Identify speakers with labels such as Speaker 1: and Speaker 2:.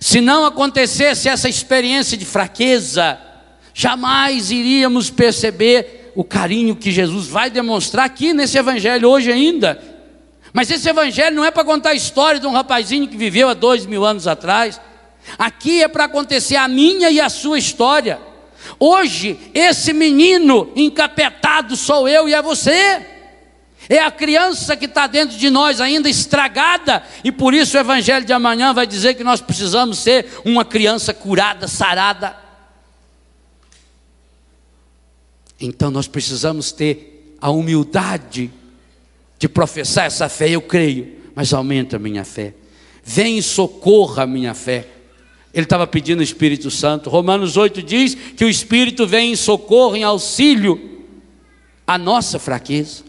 Speaker 1: Se não acontecesse essa experiência de fraqueza, jamais iríamos perceber o carinho que Jesus vai demonstrar aqui nesse evangelho hoje ainda. Mas esse evangelho não é para contar a história de um rapazinho que viveu há dois mil anos atrás. Aqui é para acontecer a minha e a sua história. Hoje, esse menino encapetado sou eu e é você. É a criança que está dentro de nós ainda estragada, e por isso o Evangelho de amanhã vai dizer que nós precisamos ser uma criança curada, sarada.
Speaker 2: Então nós precisamos ter a humildade
Speaker 1: de professar essa fé, eu creio, mas aumenta a minha fé. Vem e socorra a minha fé. Ele estava pedindo o Espírito Santo. Romanos 8 diz que o Espírito vem em socorro, em auxílio à nossa fraqueza.